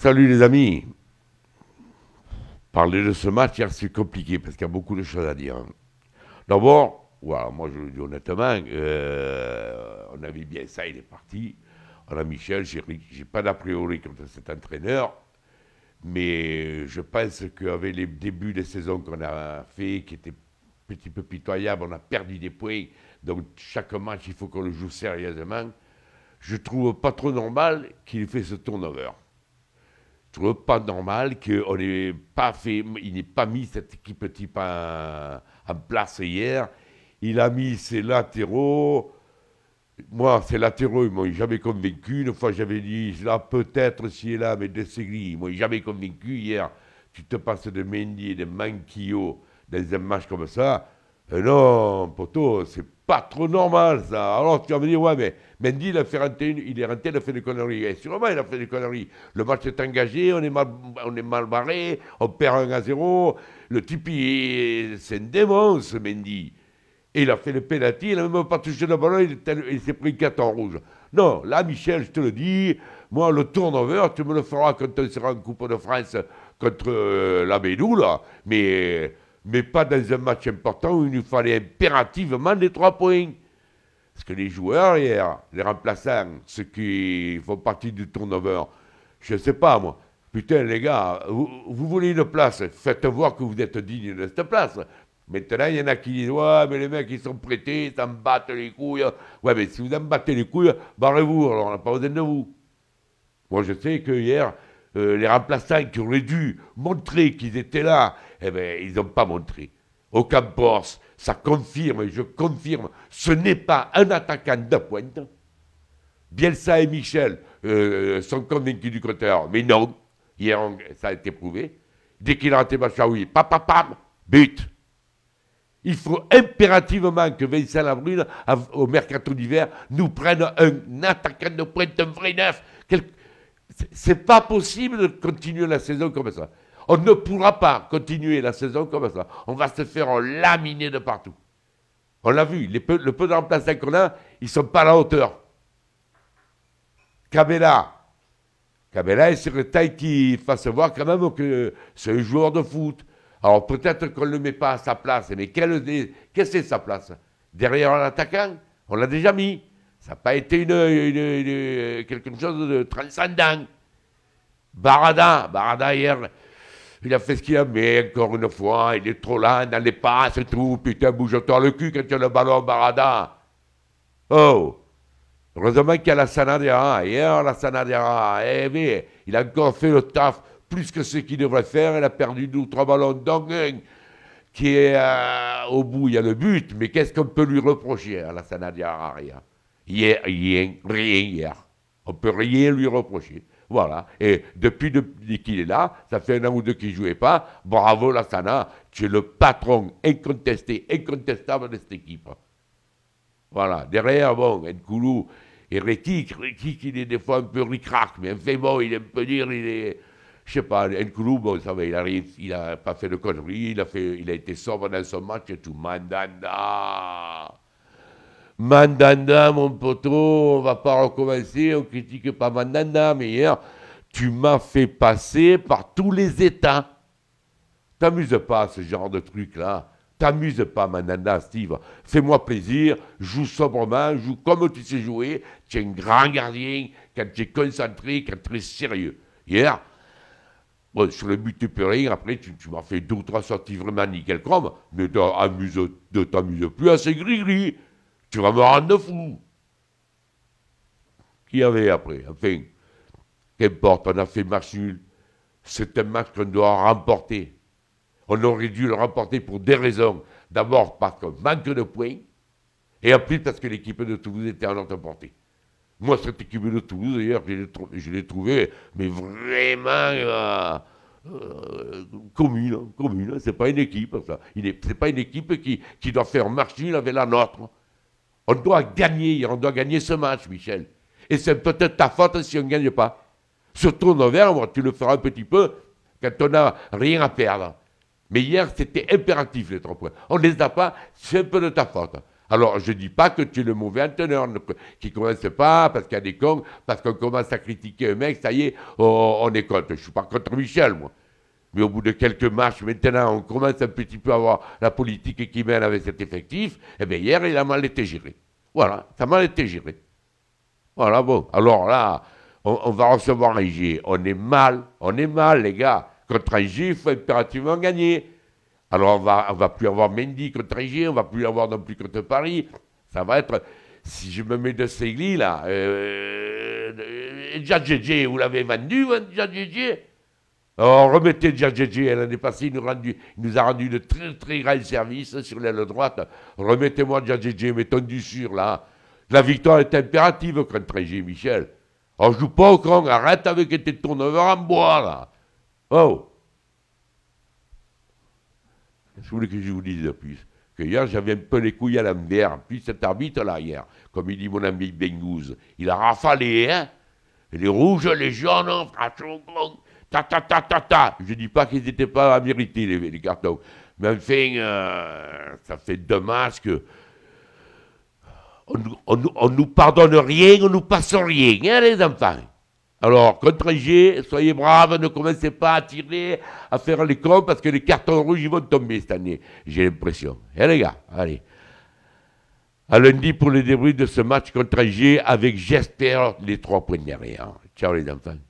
Salut les amis. Parler de ce match, c'est compliqué parce qu'il y a beaucoup de choses à dire. Hein. D'abord, moi je le dis honnêtement, euh, on on avait bien ça, il est parti. On a Michel, j'ai pas d'a priori contre cet entraîneur, mais je pense qu'avec les débuts des saisons qu'on a fait, qui étaient petit peu pitoyables, on a perdu des points, donc chaque match il faut qu'on le joue sérieusement. Je trouve pas trop normal qu'il ait fait ce turnover pas normal qu'on n'ait pas fait, il n'ait pas mis cette équipe type en, place hier. Il a mis ses latéraux. Moi, ses latéraux, ils m'ont jamais convaincu. Une fois, j'avais dit, là, peut-être, si est là, mais de gris, ils m'ont jamais convaincu. Hier, tu te passes de Mendy et de Mankio dans un match comme ça non, poteau, c'est pas trop normal ça. Alors tu vas me dire, ouais, mais Mendy, il a fait rentrer, il est rentré, il a fait des conneries. Et eh, sûrement, il a fait des conneries. Le match est engagé, on est mal, on est mal barré, on perd 1 à 0. Le type, c'est une démence, Mendy. Et il a fait le pénalty, il n'a même pas touché le ballon, il, s'est pris 4 en rouge. Non, là, Michel, je te le dis, moi, le turnover, tu me le feras quand tu sera en Coupe de France contre euh, la Bédou, là. Mais mais pas dans un match important où il nous fallait impérativement des trois points. Parce que les joueurs hier, les remplaçants, ceux qui font partie du turnover, je ne sais pas moi. Putain, les gars, vous, voulez une place, faites voir que vous êtes digne de cette place. Maintenant, il y en a qui disent Ouais, mais les mecs, ils sont prêtés, ils s'en battent les couilles. Ouais, mais si vous en battez les couilles, barrez-vous, alors on n'a pas besoin de vous. Moi, je sais que hier, euh, les remplaçants qui auraient dû montrer qu'ils étaient là, eh bien, ils n'ont pas montré. Au Camp ça confirme, et je confirme, ce n'est pas un attaquant de pointe. Bielsa et Michel euh, euh, sont convaincus du côté, mais non, hier ça a été prouvé. Dès qu'il a raté Machaoui, papa, but. Il faut impérativement que Vincent Labrune, au mercato d'hiver, nous prenne un attaquant de pointe, un vrai neuf, c'est pas possible de continuer la saison comme ça. On ne pourra pas continuer la saison comme ça. On va se faire laminer de partout. On l'a vu, le peu de remplaçants qu'on a, ils ne sont pas à la hauteur. Cabella. Cabella, sur le taille qu'il fasse voir quand même que c'est un joueur de foot. Alors peut-être qu'on ne le met pas à sa place, mais quelle, qu'est-ce que c'est sa place Derrière un attaquant On l'a déjà mis. Ça n'a pas été une, quelque chose de transcendant. Barada, Barada hier, il a fait ce qu'il a, mais encore une fois, il est trop là, les pas, et tout, putain, bouge-toi le cul quand tu as le ballon, Barada. Oh Heureusement qu'il y a la Sanadera, hier la Sanadera, eh il a encore fait le taf, plus que ce qu'il devrait faire, il a perdu deux ou trois ballons, donc qui est euh, au bout, il y a le but, mais qu'est-ce qu'on peut lui reprocher à la Sanadera rien, rien, rien hier. On ne peut rien lui reprocher. Voilà. Et depuis, qu'il est là, ça fait un an ou deux qu'il ne jouait pas. Bravo, Lassana. Tu es le patron incontesté, incontestable de cette équipe. Voilà. Derrière, bon, Nkoulou et Rétic. il est des fois un peu ricrac, mais fait bon, il aime peu dire, il est. Je sais pas, Nkoulou, bon, ça va, il n'a a pas fait de conneries, il a, fait, il a été sobre dans son match et tout. Mandanda Mandanda, mon poteau, on va pas recommencer, on critique pas Mandanda, mais hier, tu m'as fait passer par tous les États. T'amuses pas ce genre de truc-là. T'amuses pas, Mandanda, Steve. Fais-moi plaisir, joue sobrement, joue comme tu sais jouer. Tu es un grand gardien quand tu es concentré, quand tu es sérieux. Hier, sur le but, tu peux Après, tu, m'as fait deux ou trois sorties vraiment nickel chrome. Mais ne t'amuse plus à ces gris-gris. Tu vas me rendre fou. Qui avait après Enfin, qu'importe, on a fait match nul. C'est un match qu'on doit remporter. On aurait dû le remporter pour des raisons. D'abord parce qu'on manque de points, et en plus parce que l'équipe de Toulouse était à notre portée. Moi, cette équipe de Toulouse, d'ailleurs, je l'ai trouvée, mais vraiment euh, euh, commune. Hein, commune. Hein. C'est pas une équipe, ça. C'est pas une équipe qui, doit faire marche avec la nôtre. On doit gagner, on doit gagner ce match, Michel. Et c'est peut-être ta faute si on ne gagne pas. Ce novembre, tu le feras un petit peu quand on n'a rien à perdre. Mais hier, c'était impératif, les trois points. On ne les a pas, c'est un peu de ta faute. Alors, je ne dis pas que tu es le mauvais antenneur, qui ne commence pas parce qu'il y a des cons, parce qu'on commence à critiquer un mec, ça y est, on, on est contre. Je ne suis pas contre Michel, moi. Mais au bout de quelques marches, maintenant, on commence un petit peu à voir la politique qui mène avec cet effectif. Eh bien, hier, il a mal été géré. Voilà, ça a mal été géré. Voilà, bon. Alors là, on, va recevoir Angers. On est mal, on est mal, les gars. Contre Angers, il faut impérativement gagner. Alors on va, va plus avoir Mendy contre Angers, on va plus avoir non plus contre Paris. Ça va être, si je me mets de Segli, là, euh, euh vous l'avez vendu, hein, Djadjedje Oh, remettez remettez elle l'année passée, il nous, rendu, il nous, a rendu de très très grands services sur l'aile droite. Remettez-moi mais mettons du sur là. La victoire est impérative contre G. Michel. On oh, joue pas au con, arrête avec tes tourneurs en bois là. Oh Je voulais que je vous dise de plus. Que hier, j'avais un peu les couilles à l'envers. Puis cet arbitre là, hier, comme il dit mon ami Bengouze, il a rafalé, hein Les rouges, les jaunes, franchement, ta ta ta ta ta. Je dis pas qu'ils n'étaient pas à mériter les, cartons, mais enfin, euh, ça fait dommage que on, nous pardonne rien, on nous passe rien, hein, les enfants. Alors, contre G, soyez braves, ne commencez pas à tirer, à faire les cons, parce que les cartons rouges, ils vont tomber cette année. J'ai l'impression. Eh les gars, allez. À lundi pour le début de ce match contre G, avec j'espère les trois points derrière. Ciao les enfants.